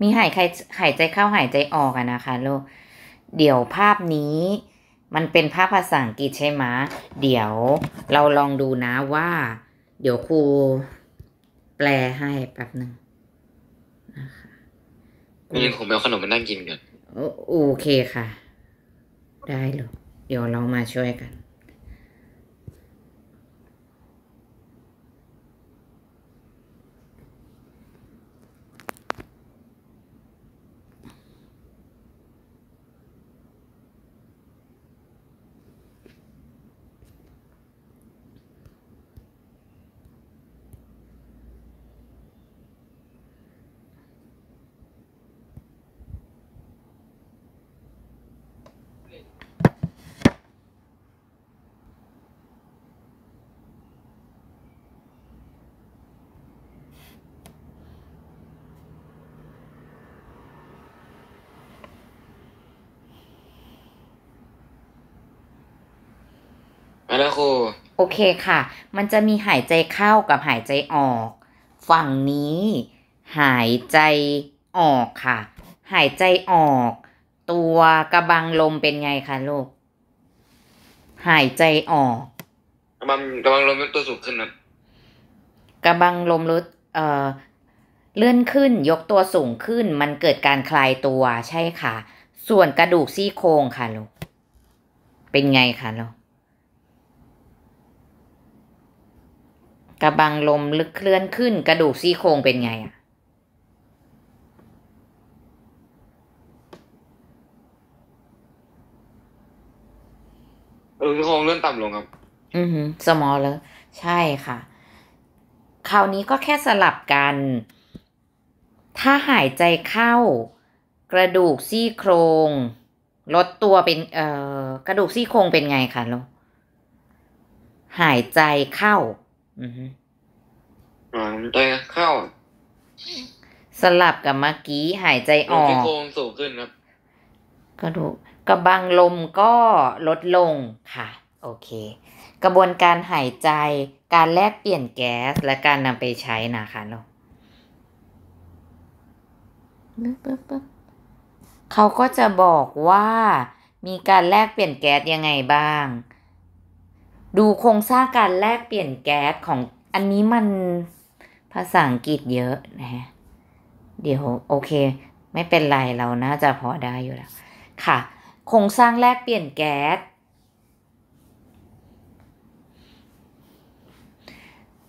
มีหายใจหายใจเข้าหายใจออกอะนะคะ ลูก เดี๋ยวภาพนี้ มันเป็นภาพภาษาอังกฤษใช่ไหมเดี๋ยวเราลองดูนะว่า เดี๋ยวครูแปลให้แป๊บหนึ่งนะคะงัคงผมเอาขนมมานั่งกินกันโอเคค่ะ ได้เลยเดี๋ยวเรามาช่วยกันาแล้วครูโอเคค่ะ มันจะมีหายใจเข้ากับหายใจออก ฝั่งนี้ หายใจออกค่ะ หายใจออก ตัวกระบังลมเป็นไงคะ ลูก หายใจออกกระบังกระบังลมเป็นตัวสูงขึ้นนะกระบังลมลดเอ่อเลื่อนขึ้นยกตัวสูงขึ้น มันเกิดการคลายตัวใช่ค่ะ ส่วนกระดูกซี่โครงค่ะลูก เป็นไงคะลูกกระบัง ลมลึกเคลื่อนขึ้น กระดูกซี่โครงเป็นไงอะกระดูกซี่โครงเลื่อนต่ำลง ครับ อือฮึสมอลเลยใช่ค่ะ คราวนี้ก็แค่สลับกัน ถ้าหายใจเข้า กระดูกซี่โครง ลดตัวเป็นเอ่อกระดูกซี่โครงเป็นไงคะลูกหายใจเข้าอืมอ่าเข้า สลับกับเมื่อกี้หายใจออกซี่โคงสูงขึ้นครับกระดูกกระบังลมก็ลดลงค่ะ โอเคกระบวนการหายใจการแลกเปลี่ยนแก๊สและการนำไปใช้นะคะเนาะเขาก็จะบอกว่ามีการแลกเปลี่ยนแก๊สยังไงบ้างดูโครงสร้างการแลกเปลี่ยนแก๊สของอันนี้มันภาษาอังกฤษเยอะนะเดี๋ยว โอเค ไม่เป็น ไร เราน่าจะพอได้อยู่แล้วค่ะโครงสร้างแลกเปลี่ยนแก๊ส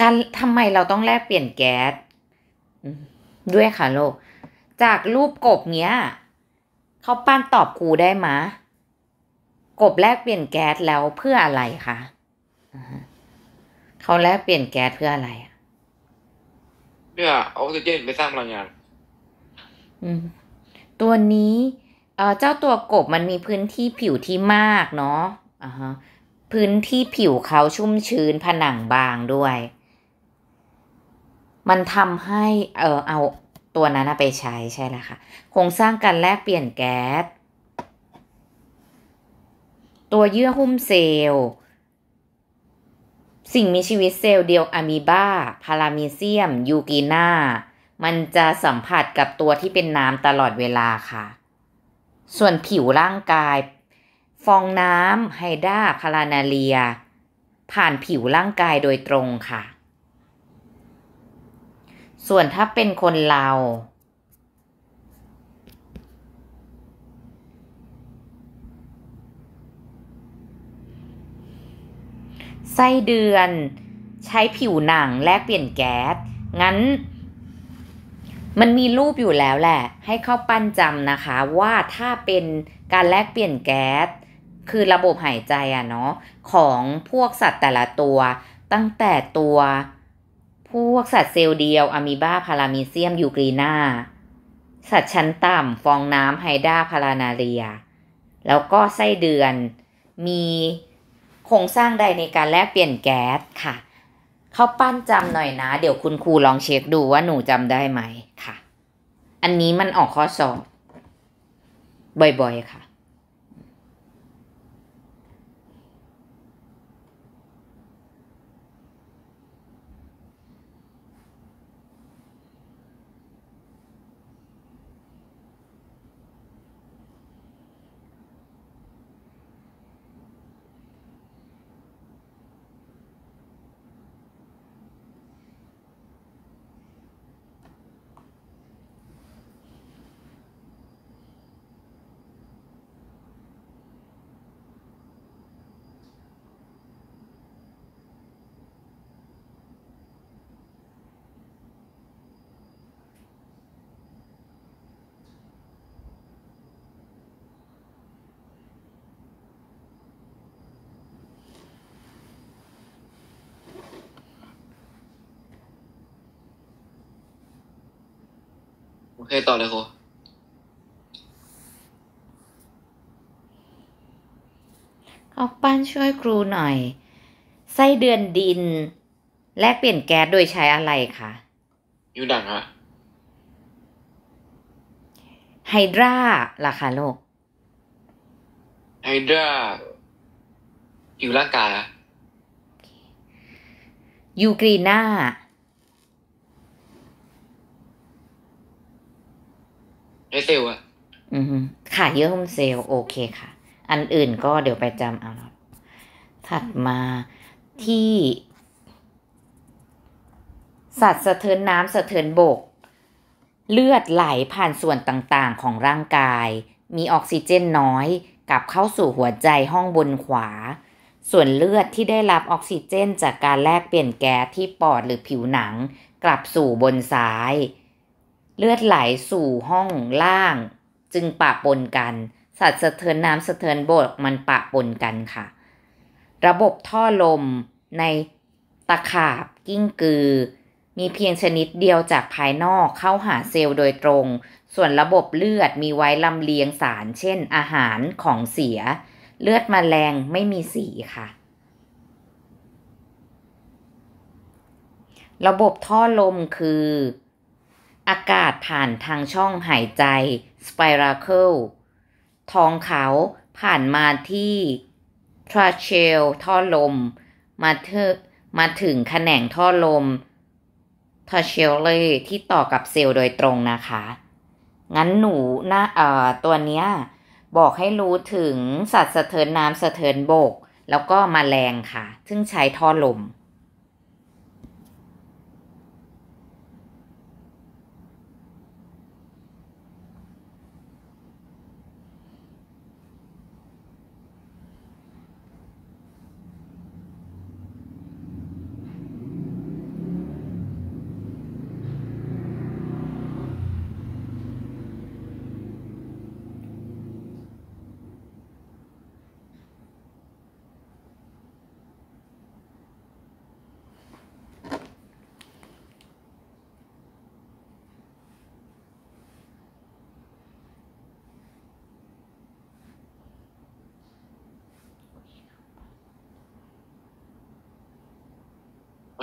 การทำไมเราต้องแลกเปลี่ยนแก๊สด้วย ค่ะโลก จากรูปกบเนี้ยเขาปั้นตอบกูได้มะกบแลกเปลี่ยนแก๊สแล้วเพื่ออะไรคะเขาแลกเปลี่ยนแก๊สเพื่ออะไรอ่ะเพื่อออกซิเจนไปสร้างพลังงานตัวนี้เจ้าตัวกบมันมีพื้นที่ผิวที่มากเนาะะพื้นที่ผิวเขาชุ่มชื้นผนังบางด้วย มันทำให้เออเอาตัวนั้นไปใช้ใช่แล้วค่ะโครงสร้างการแลกเปลี่ยนแก๊ส ตัวเยื่อหุ้มเซลล์สิ่งมีชีวิตเซลล์เดียวอะมีบา พารามีเซียม ยูกีนามันจะสัมผัสกับตัวที่เป็นน้ำตลอดเวลาค่ะ ส่วนผิวร่างกาย ฟองน้ำ ไฮด้าพารานาเลีย ผ่านผิวร่างกายโดยตรงค่ะ ส่วนถ้าเป็นคนเราไส้เดือนใช้ผิวหนังแลกเปลี่ยนแก๊ส งั้น มันมีรูปอยู่แล้วแหละ ให้เข้าปั้นจำนะคะว่าถ้าเป็นการแลกเปลี่ยนแก๊สคือระบบหายใจอะเนาะของพวกสัตว์แต่ละตัว ตั้งแต่ตัว พวกสัตว์เซลล์เดียวอะมีบาพารามีเซียม ยูกรีนาสัตว์ชั้นต่ำฟองน้ำไฮดาพารานาเรีย แล้วก็ไส้เดือนมีโครงสร้างใดในการแลกเปลี่ยนแก๊สค่ะ เข้าปั้นจำหน่อยนะ เดี๋ยวคุณครูลองเช็คดูว่าหนูจำได้ไหมค่ะ อันนี้มันออกข้อสอบบ่อยๆค่ะเคต่อเลยโคขอปั้นช่วยครูหน่อย ไส้เดือนดิน แลกเปลี่ยนแก๊สโดยใช้อะไรคะ ยูดังฮะ ไฮดราล่ะคะโลก ไฮดราอยู่ร่างกายยูกรีน่าเซลอะอืมค่ะ เยอุ้มเซลล์โอเคค่ะ อันอื่นก็เดี๋ยวไปจำเอาะถัดมาที่ สัตว์สะเทินน้ำสะเทินบก เลือดไหลผ่านส่วนต่างๆ ของร่างกาย มีออกซิเจนน้อย กลับเข้าสู่หัวใจห้องบนขวา ส่วนเลือดที่ได้รับออกซิเจนจากการแลกเปลี่ยนแก๊สที่ปอดหรือผิวหนัง กลับสู่บนซ้ายเลือดไหลสู่ห้องล่าง จึงปะปนกัน สัตว์สะเทินน้ำสะเทินบกมันปะปนกันค่ะ ระบบท่อลมในตะขาบกิ้งกือ มีเพียงชนิดเดียวจากภายนอกเข้าหาเซลล์โดยตรง ส่วนระบบเลือดมีไว้ลำเลียงสารเช่นอาหารของเสีย เลือดมแมลงไม่มีสีค่ะ ระบบท่อลมคืออากาศผ่านทางช่องหายใจสไปรัลเคิลทองเขาผ่านมาที่ทราเชลท่อลม มาึถมาถึงแขนงท่อลมทราเชลเลที่ต่อกับเซลล์โดยตรงนะคะ งั้นหนูหน้าเอ่อตัวเนี้ย บอกให้รู้ถึงสัตว์สะเทินน้ำสะเทินบก แล้วก็มแมลงค่ะ ซึ่งใช้ท่อลม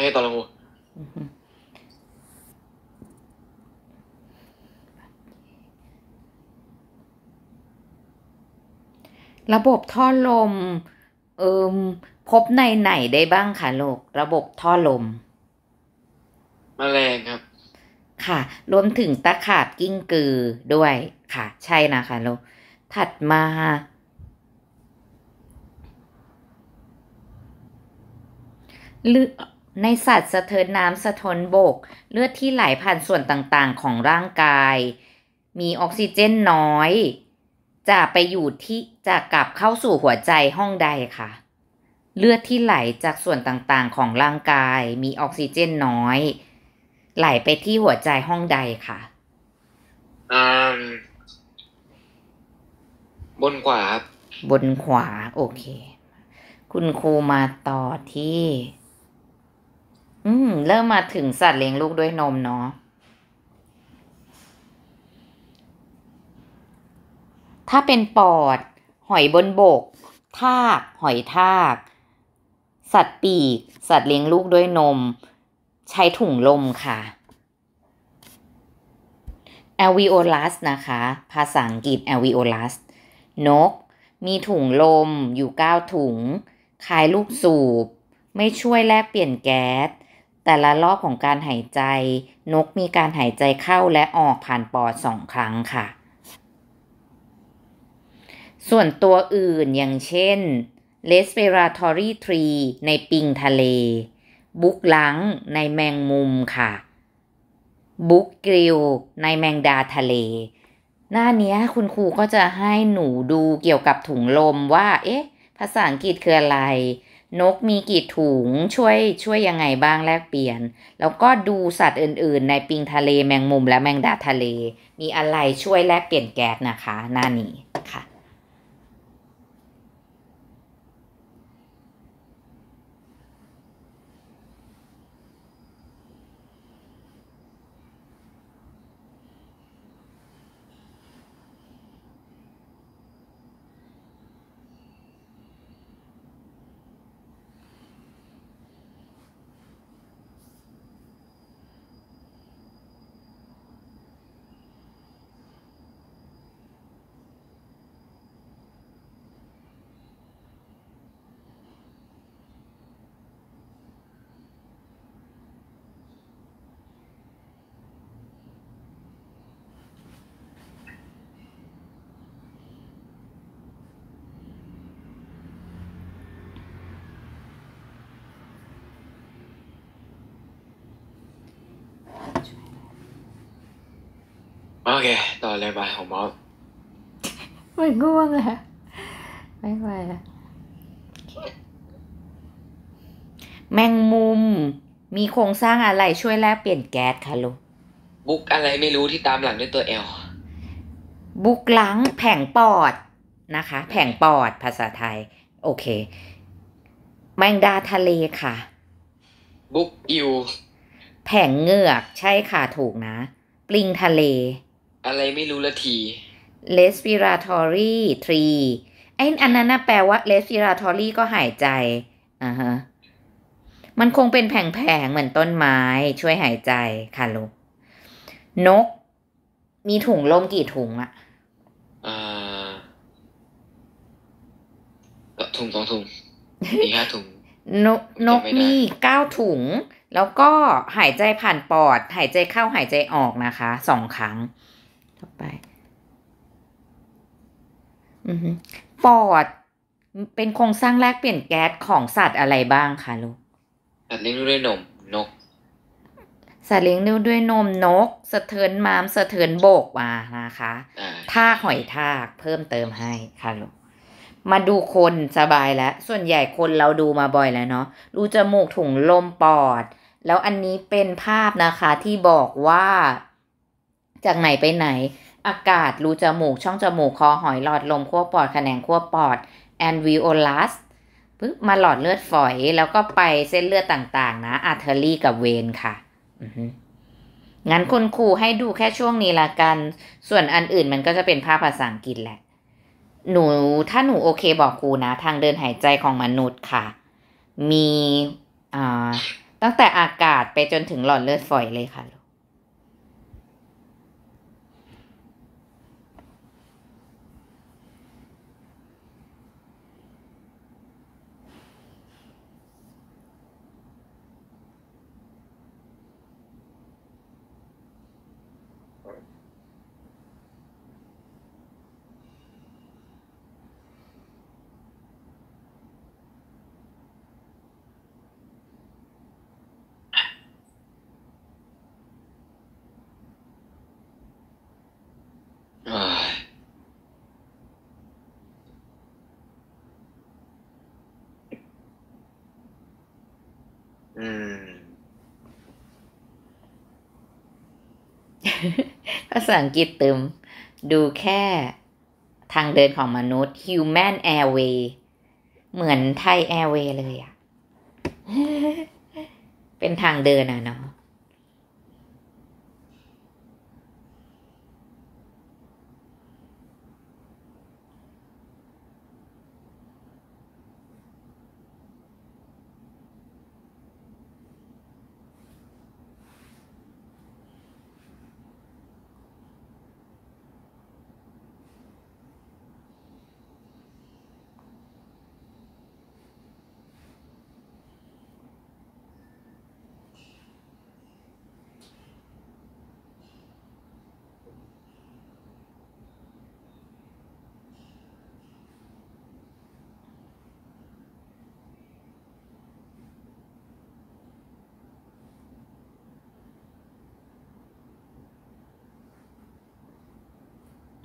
ไม่ใช่ต g งูระบบท่อลม เอิมพบในไหนได้บ้างคะลูกระบบท่อลมมแมลงครับ ค่ะรวมถึงตะขาบกิ้งกือด้วย ค่ะ ใช่นะคะลูกถัดมาเลือในสัตว์สะเทินน้ำสะทนบก เลือดที่ไหลผ่านส่วนต่างๆของร่างกาย มีออกซิเจนน้อย จะไปอยู่ที่จะกลับเข้าสู่หัวใจห้องใดคะเลือดที่ไหลจากส่วนต่างๆของร่างกาย มีออกซิเจนน้อย ไหลไปที่หัวใจห้องใดคะ่ะ บนขวาครับบนขวาโอเค คุณครูมาต่อที่อืม เริ่มมาถึงสัตว์เลี้ยงลูกด้วยนมเนาะ ถ้าเป็นปอด หอยบนบกทาก หอยทาก สัตว์ปีกสัตว์เลี้ยงลูกด้วยนม ใช้ถุงลมค่ะ alveolus นะคะ ภาษาอังกฤษ alveolus นก มีถุงลมอยู่9ถุง คายลูกสูบไม่ช่วยแลกเปลี่ยนแก๊สแต่ละรอบของการหายใจ นกมีการหายใจเข้าและออกผ่านปอดสองครั้งค่ะ ส่วนตัวอื่นอย่างเช่น respiratory tree ในปิงทะเล บุกหลังในแมงมุมค่ะบุกกริลในแมงดาทะเล หน้านี้คุณครูก็จะให้หนูดูเกี่ยวกับถุงลมว่า เอ๊ะ ภาษาอังกฤษคืออะไรนกมีกี่ถุงช่วยช่วยยังไงบ้างแลกเปลี่ยน แล้วก็ดูสัตว์อื่นๆ ในปิงทะเลแมงมุมและแมงดาทะเล มีอะไรช่วยแลกเปลี่ยนแก๊สนะคะ หน้านี้ค่ะโอเค ต่อเลยไปของบอสมันง่วงอะไม่ไหวละแมงมุม มีโครงสร้างอะไรช่วยแลกเปลี่ยนแก๊สคะลูก บุกอะไรไม่รู้ที่ตามหลังด้วยตัวเอลบุกหลังแผงปอดนะคะ แผงปอดภาษาไทย โอเค แมงดาทะเลค่ะบุกอิวแผงเหงือก ใช่ค่ะถูกนะปลิงทะเลอะไรไม่รู้ละที respiratory tree ไอ้อันนั้นแปลว่า respiratory ก็หายใจ อ่าฮะ มันคงเป็นแผงๆเหมือนต้นไม้ ช่วยหายใจ ค่ะลูก นก มีถุงลมกี่ถุงอะอ่าถุงสองถุงอีกห้าถุง นกนกมีเก้าถุง แล้วก็หายใจผ่านปอด หายใจเข้าหายใจออกนะคะสองครั้ง่อไป อือฮึปอด เป็นโครงสร้างแรกเปลี่ยนแก๊สของสัตว์อะไรบ้างคะลูก สัตว์เลี้ยงด้วยนมนก สัตว์เลี้ยงด้วยนมนกสะเทินมามสะเทินโบกมานะคะท่าหอยทาก เพิ่มเติมให้ค่ะลูก มาดูคน สบายแล้ว ส่วนใหญ่คนเราดูมาบ่อยแล้วเนาะดูจมูกถุงลมปอด แล้วอันนี้เป็นภาพนะคะ ที่บอกว่าจากไหนไปไหน อากาศรูจมูกช่องจมูกคอหอยหลอด ลมขั้วปอดแขนงขั้วปอดแอนวิโอลัสปึ๊บมาหลอดเลือดฝอย แล้วก็ไปเส้นเลือดต่าง ๆ นะ อาร์เทอรี่กับเวนค่ะ งั้นคุณครูให้ดูแค่ช่วงนี้ละกันส่วนอันอื่นมันก็จะเป็นภาพภาษาอังกฤษแหละ หนูถ้าหนูโอเคบอกครูนะ ทางเดินหายใจของมนุษย์ค่ะ มีตั้งแต่อากาศไปจนถึงหลอดเลือดฝอยเลยค่ะภาษาอังกฤษเติม ดูแค่ทางเดินของมนุษย์ human airway เหมือนไทยแอร์เวย์เลยอะเป็นทางเดินอะเนาะ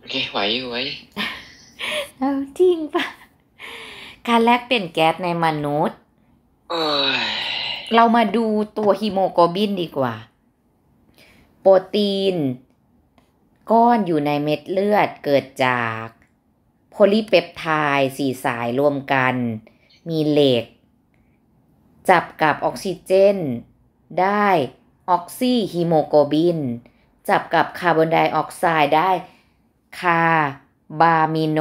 โอเคไหวอยู่ไหวเอาจริงปะการแลกเปลี่ยนแก๊สในมนุษย์ เรามาดูตัวฮีโมโกลบินดีกว่า โปรตีน ก้อนอยู่ในเม็ดเลือดเกิดจากโพลีเปปไทด์สี่สายรวมกัน มีเหล็ก จับกับออกซิเจน ได้ออกซิฮีโมโกลบิน จับกับคาร์บอนไดออกไซด์ได้คาบามิโน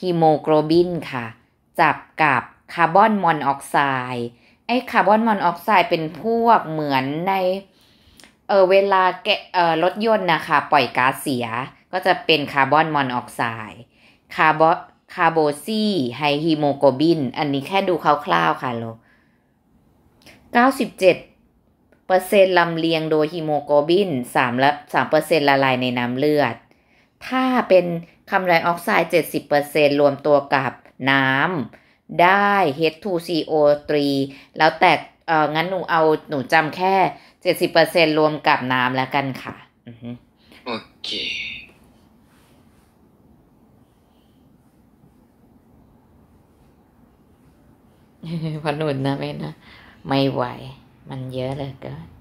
ฮิโมโกลบินค่ะ จับกับคาร์บอนมอนอกไซด์ไอคาร์บอนมอนอกไซด์เป็นพวกเหมือนใน เออเวลาแกเออรถยนต์นะคะปล่อยก๊าซเสียก็จะเป็นคาร์บอนมอนอกไซด์คาร์บอนคาร์โบซีไฮฮีโมโกบิน อันนี้แค่ดูคร่าวๆค่ะโล97เปอร์เซ็นต์ลำเลียงโดยฮีโมโกบิน3ละ3เปอร์เซ็นต์ละลายในน้ำเลือดถ้าเป็นคาร์บอนไดออกไซด์70%รวมตัวกับน้ำได้ H2CO3 แล้วแต่เอองั้นหนูเอาหนูจำแค่เเจ็ดสิบปอร์เซ็นรวมกับน้ำแล้วกันค่ะโอเคพนุนนะแม่นะไม่ไหว มันเยอะเลยเกิน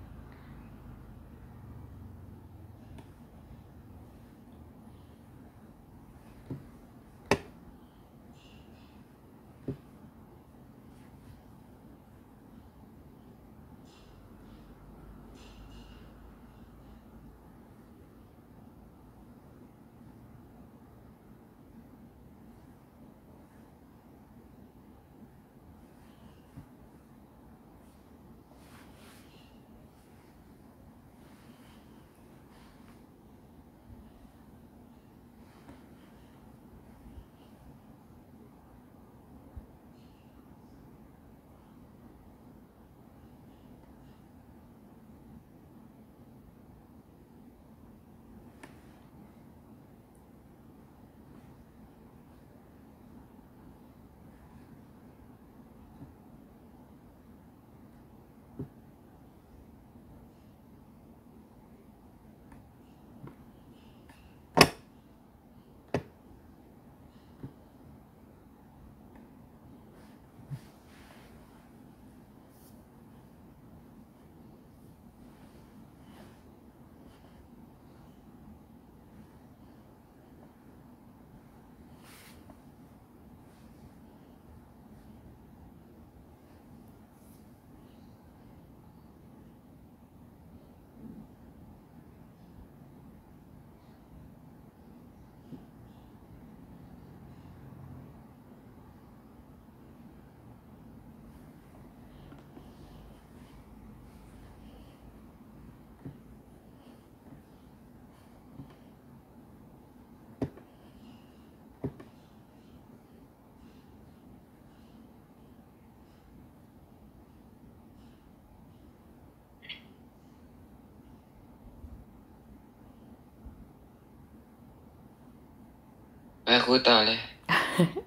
คุยต่อเลย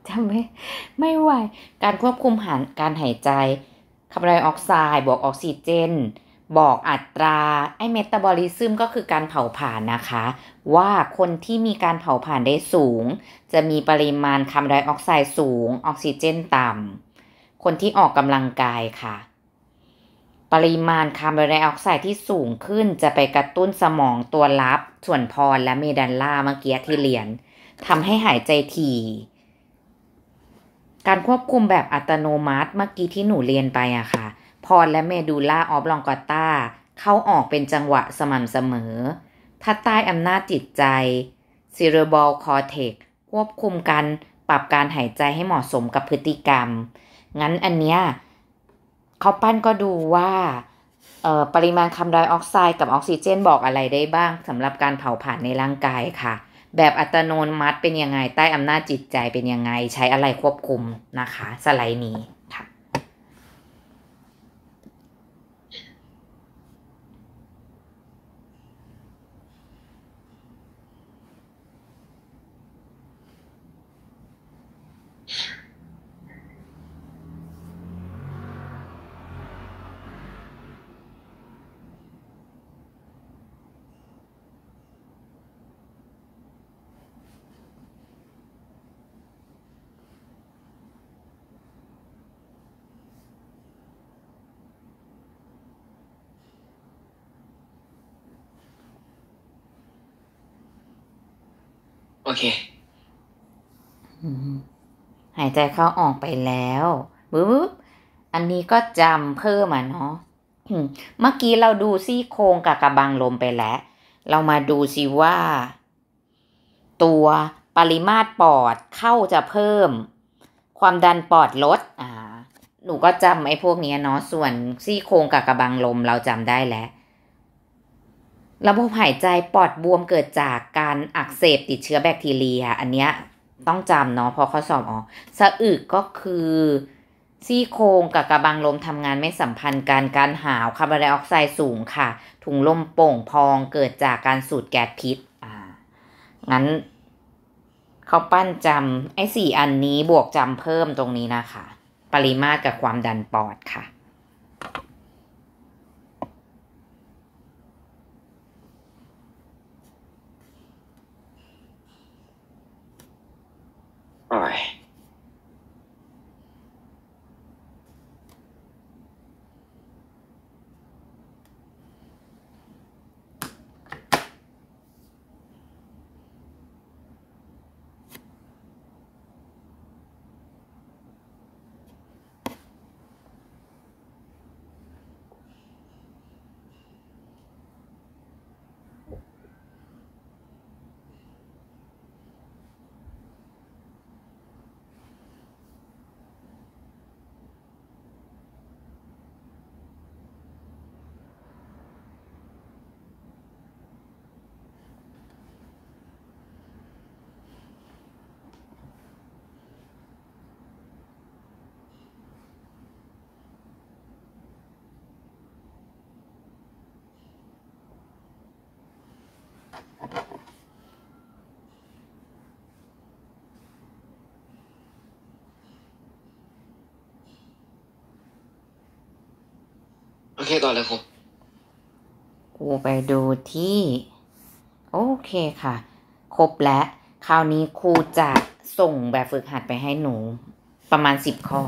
จำไม่ไม่ไหวการควบคุมหานการหายใจคาร์บอนไดออกไซด์บวกออกซิเจน บอกอัตราไอเมตาบอลิซึม ก็คือการเผาผลาญนะคะ ว่าคนที่มีการเผาผลาญได้สูง จะมีปริมาณคาร์บอนไดออกไซด์สูง ออกซิเจนต่ำคนที่ออกกำลังกายค่ะ ปริมาณคาร์บอนไดออกไซด์ที่สูงขึ้นจะไปกระตุ้นสมองตัวรับ ส่วนพรและเมดันล่าเมื่อกี้ที่เรียนทำให้หายใจถี่ การควบคุมแบบอัตโนมัติเมื่อกี้ที่หนูเรียนไปอะค่ะ พอและเมดูล่าออฟลองกอต้า เข้าออกเป็นจังหวะสม่ำเสมอ ถ้าใต้อำนาจจิตใจซีเรบอลคอเทกควบคุมการปรับการหายใจให้เหมาะสมกับพฤติกรรม งั้นอันเนี้ยเขาปั้นก็ดูว่า ปริมาณคาร์บอนไดออกไซด์กับออกซิเจนบอกอะไรได้บ้างสำหรับการเผาผลาญในร่างกายค่ะแบบอัตโนมัติเป็นยังไงใต้อำนาจจิตใจเป็นยังไงใช้อะไรควบคุมนะคะ สไลด์นี้เค หายใจเข้าออกไปแล้วบึ๊บ อันนี้ก็จำเพิ่มอ่ะเนาะเมื่อกี้เราดูซี่โครงกับกระบังลมไปแล้ว เรามาดูสิว่า ตัวปริมาตรปอดเข้าจะเพิ่ม ความดันปอดลด อ่า หนูก็จำไอ้พวกนี้เนาะส่วนซี่โครงกับกระบังลมเราจำได้แล้วระบบหายใจปอดบวมเกิดจากการอักเสบติดเชื้อแบคทีเรียอันเนี้ยต้องจำเนาะพอข้อสอบอ๋อสะอึกก็คือซี่โครงกับกระบังลมทำงานไม่สัมพันธ์กันการหาวคาร์บอนไดออกไซด์สูงค่ะถุงลมโป่งพองเกิดจากการสูดแก๊สพิษ อ่างั้นเขาปั้นจำไอ้สี่อันนี้บวกจำเพิ่มตรงนี้นะคะ ปริมาตรกับความดันปอดค่ะโอเคก่อนเลยครับกูไปดูที่ โอเคค่ะ ครบแล้ว คราวนี้ครูจะส่งแบบฝึกหัดไปให้หนูประมาณสิบข้อ